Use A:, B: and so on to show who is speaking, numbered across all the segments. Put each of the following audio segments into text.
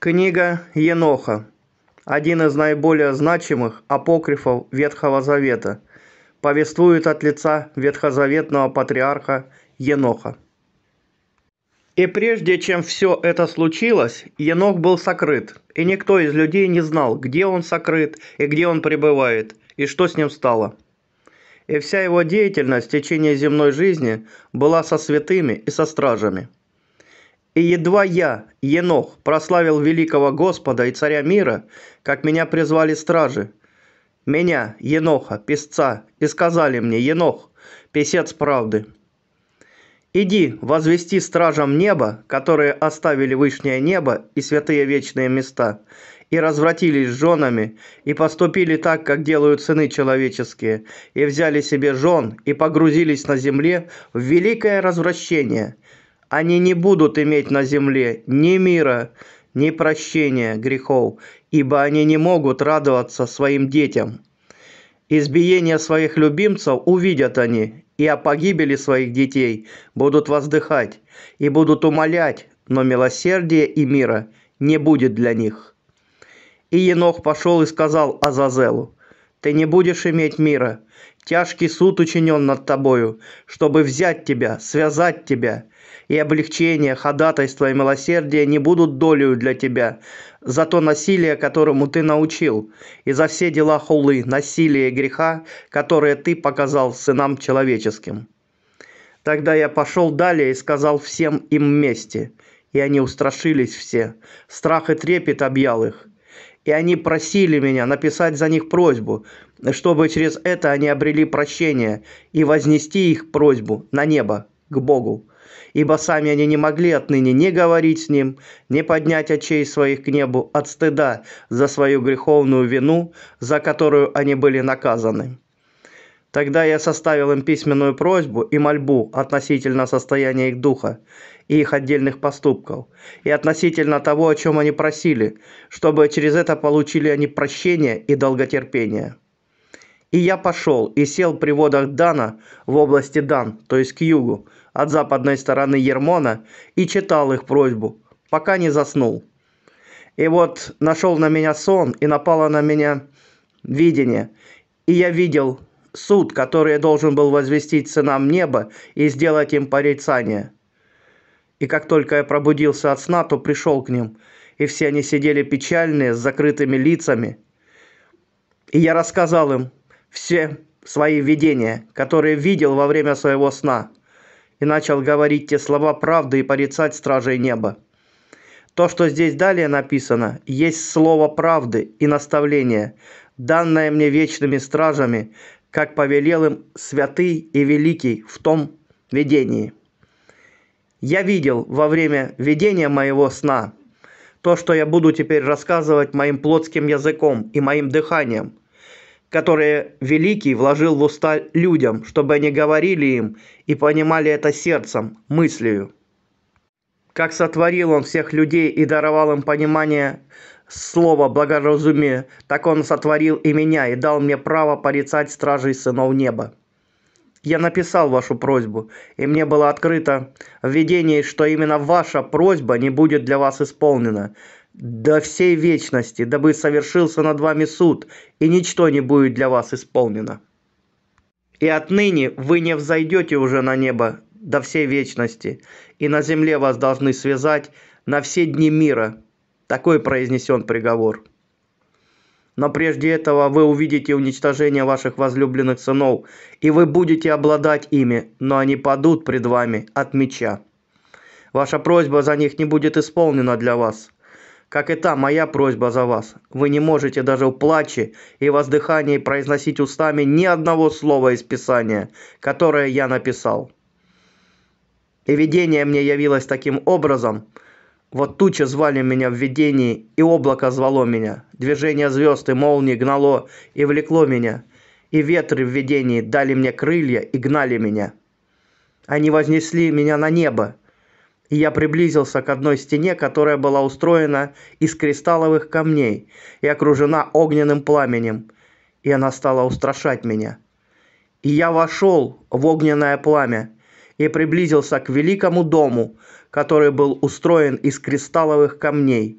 A: Книга Еноха – один из наиболее значимых апокрифов Ветхого Завета, повествует от лица ветхозаветного патриарха Еноха. И прежде чем все это случилось, Енох был сокрыт, и никто из людей не знал, где он сокрыт и где он пребывает, и что с ним стало. И вся его деятельность в течение земной жизни была со святыми и со стражами – и едва я, Енох, прославил великого Господа и царя мира, как меня призвали стражи. Меня, Еноха, песца, и сказали мне, Енох, песец правды. Иди, возвести стражам неба, которые оставили вышнее небо и святые вечные места, и развратились с женами, и поступили так, как делают сыны человеческие, и взяли себе жен, и погрузились на земле в великое развращение, они не будут иметь на земле ни мира, ни прощения грехов, ибо они не могут радоваться своим детям. Избиение своих любимцев увидят они, и о погибели своих детей будут воздыхать, и будут умолять, но милосердия и мира не будет для них. И Енох пошел и сказал Азазелу, ты не будешь иметь мира. Тяжкий суд учинен над тобою, чтобы взять тебя, связать тебя. И облегчение, ходатайство и милосердие не будут долею для тебя, за то насилие, которому ты научил, и за все дела хулы, насилие и греха, которые ты показал сынам человеческим. Тогда я пошел далее и сказал всем им вместе, и они устрашились все, страх и трепет объял их, и они просили меня написать за них просьбу, чтобы через это они обрели прощение и вознести их просьбу на небо, к Богу. Ибо сами они не могли отныне не говорить с ним, не поднять очей своих к небу от стыда за свою греховную вину, за которую они были наказаны. Тогда я составил им письменную просьбу и мольбу относительно состояния их духа и их отдельных поступков, и относительно того, о чем они просили, чтобы через это получили они прощение и долготерпение. И я пошел и сел при водах Дана в области Дан, то есть к югу, от западной стороны Ермона, и читал их просьбу, пока не заснул. И вот нашел на меня сон, и напало на меня видение, и я видел суд, который должен был возвестить сынам неба и сделать им порицание. И как только я пробудился от сна, то пришел к ним, и все они сидели печальные, с закрытыми лицами. И я рассказал им все свои видения, которые видел во время своего сна, и начал говорить те слова правды и порицать стражей неба. То, что здесь далее написано, есть слово правды и наставление, данное мне вечными стражами, как повелел им святый и великий в том видении. Я видел во время видения моего сна то, что я буду теперь рассказывать моим плотским языком и моим дыханием, которое Великий вложил в уста людям, чтобы они говорили им и понимали это сердцем, мыслью. Как сотворил он всех людей и даровал им понимание слово благоразумие, так он сотворил и меня, и дал мне право порицать стражей сынов неба. Я написал вашу просьбу, и мне было открыто в видении, что именно ваша просьба не будет для вас исполнена до всей вечности, дабы совершился над вами суд, и ничто не будет для вас исполнено. И отныне вы не взойдете уже на небо до всей вечности, и на земле вас должны связать на все дни мира, такой произнесен приговор. Но прежде этого вы увидите уничтожение ваших возлюбленных сынов, и вы будете обладать ими, но они падут пред вами от меча. Ваша просьба за них не будет исполнена для вас. Как и та моя просьба за вас, вы не можете даже в плаче и воздыхании произносить устами ни одного слова из Писания, которое я написал. И видение мне явилось таким образом – вот туча звали меня в видении, и облако звало меня. Движение звезд и молнии гнало и влекло меня. И ветры в видении дали мне крылья и гнали меня. Они вознесли меня на небо. И я приблизился к одной стене, которая была устроена из кристалловых камней и окружена огненным пламенем. И она стала устрашать меня. И я вошел в огненное пламя и приблизился к великому дому – который был устроен из кристалловых камней.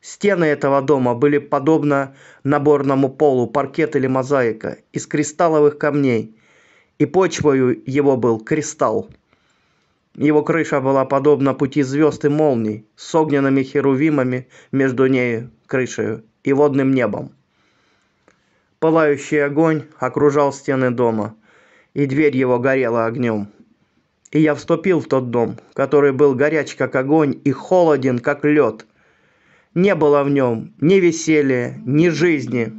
A: Стены этого дома были подобно наборному полу, паркет или мозаика из кристалловых камней, и почвою его был кристалл. Его крыша была подобна пути звезд и молний с огненными херувимами между ней крышей и водным небом. Пылающий огонь окружал стены дома, и дверь его горела огнем. И я вступил в тот дом, который был горяч как огонь и холоден как лед. Не было в нем ни веселья, ни жизни.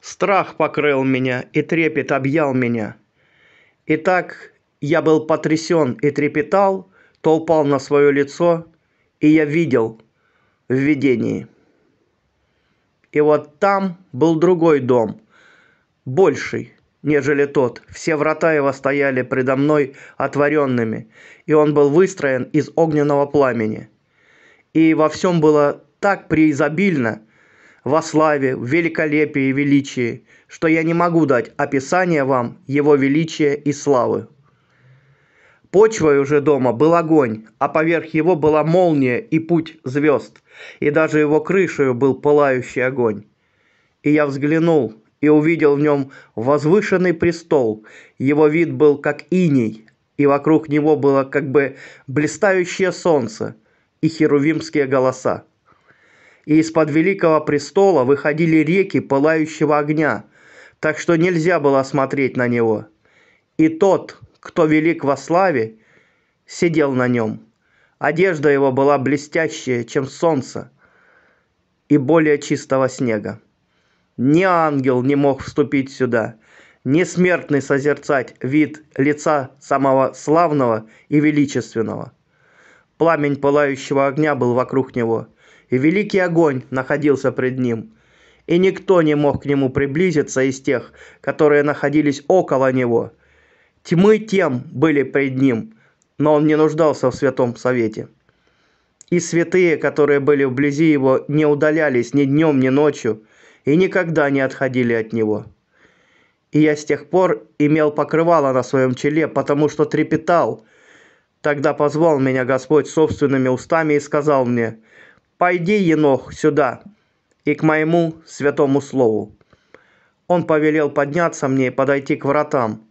A: Страх покрыл меня и трепет объял меня. И так я был потрясен и трепетал, то упал на свое лицо, и я видел в видении. И вот там был другой дом, больший, нежели тот. Все врата его стояли предо мной отворенными, и он был выстроен из огненного пламени. И во всем было так преизобильно, во славе, в великолепии и величии, что я не могу дать описание вам его величия и славы. Почвой уже дома был огонь, а поверх его была молния и путь звезд, и даже его крышею был пылающий огонь. И я взглянул, и увидел в нем возвышенный престол. Его вид был как иней, и вокруг него было как бы блистающее солнце и херувимские голоса. И из-под великого престола выходили реки пылающего огня, так что нельзя было смотреть на него. И тот, кто велик во славе, сидел на нем. Одежда его была блестящая, чем солнце, и более чистого снега ни ангел не мог вступить сюда ни смертный созерцать вид лица самого славного и величественного. Пламень пылающего огня был вокруг него, и великий огонь находился пред ним, и никто не мог к нему приблизиться из тех, которые находились около него. Тьмы тем были пред ним, но он не нуждался в святом совете. И святые, которые были вблизи его, не удалялись ни днем, ни ночью, и никогда не отходили от него. И я с тех пор имел покрывало на своем челе, потому что трепетал. Тогда позвал меня Господь собственными устами и сказал мне, «Пойди, Енох, сюда, и к моему святому слову». Он повелел подняться мне и подойти к вратам.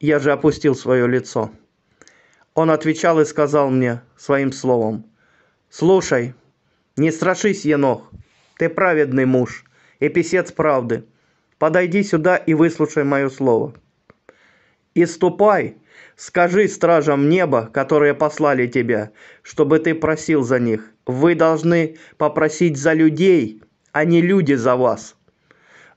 A: Я же опустил свое лицо. Он отвечал и сказал мне своим словом, «Слушай, не страшись, Енох, ты праведный муж, эписец правды, подойди сюда и выслушай мое слово. И ступай, скажи стражам неба, которые послали тебя, чтобы ты просил за них. Вы должны попросить за людей, а не люди за вас.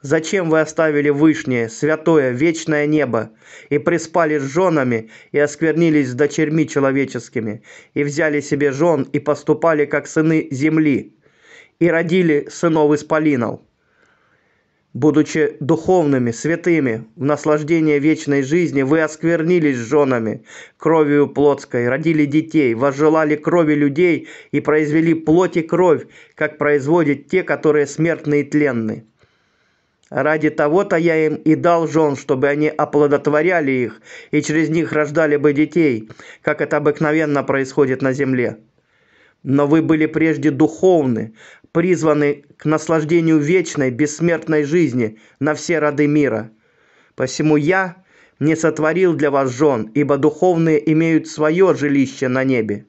A: Зачем вы оставили вышнее, святое, вечное небо, и приспали с женами, и осквернились с дочерьми человеческими, и взяли себе жен, и поступали, как сыны земли, и родили сынов исполинов? будучи духовными, святыми, в наслаждение вечной жизни, вы осквернились женами кровью плотской, родили детей, возжелали крови людей и произвели плоть и кровь, как производят те, которые смертны и тленны. Ради того-то я им и дал жен, чтобы они оплодотворяли их и через них рождали бы детей, как это обыкновенно происходит на земле. Но вы были прежде духовны, призваны к наслаждению вечной, бессмертной жизни на все роды мира. Посему я не сотворил для вас жен, ибо духовные имеют свое жилище на небе.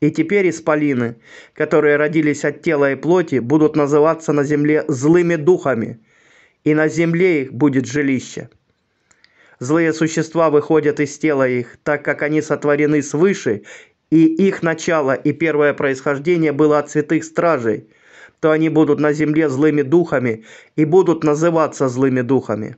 A: И теперь исполины, которые родились от тела и плоти, будут называться на земле злыми духами, и на земле их будет жилище. Злые существа выходят из тела их, так как они сотворены свыше и их начало и первое происхождение было от святых стражей, то они будут на земле злыми духами и будут называться злыми духами.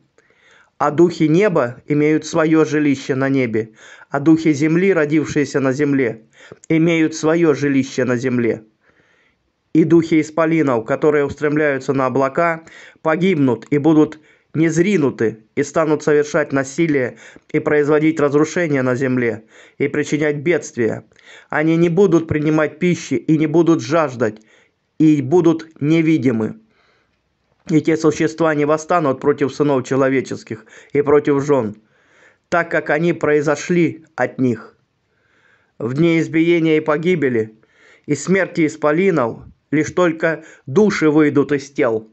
A: А духи неба имеют свое жилище на небе, а духи земли, родившиеся на земле, имеют свое жилище на земле. И духи исполинов, которые устремляются на облака, погибнут и будут не зринуты и станут совершать насилие и производить разрушения на земле и причинять бедствия. Они не будут принимать пищи и не будут жаждать, и будут невидимы. И те существа не восстанут против сынов человеческих и против жен, так как они произошли от них. В дни избиения и погибели, и смерти исполинов, лишь только души выйдут из тел».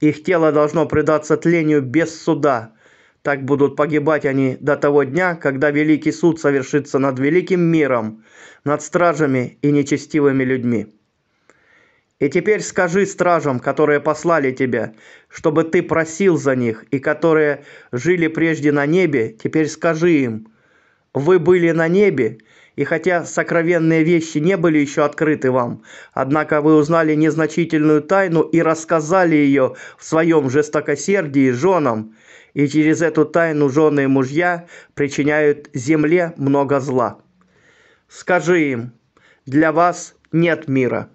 A: Их тело должно предаться тлению без суда. Так будут погибать они до того дня, когда великий суд совершится над великим миром, над стражами и нечестивыми людьми. И теперь скажи стражам, которые послали тебя, чтобы ты просил за них, и которые жили прежде на небе, теперь скажи им, вы были на небе, и хотя сокровенные вещи не были еще открыты вам, однако вы узнали незначительную тайну и рассказали ее в своем жестокосердии женам, и через эту тайну жены и мужья причиняют земле много зла. Скажи им, для вас нет мира».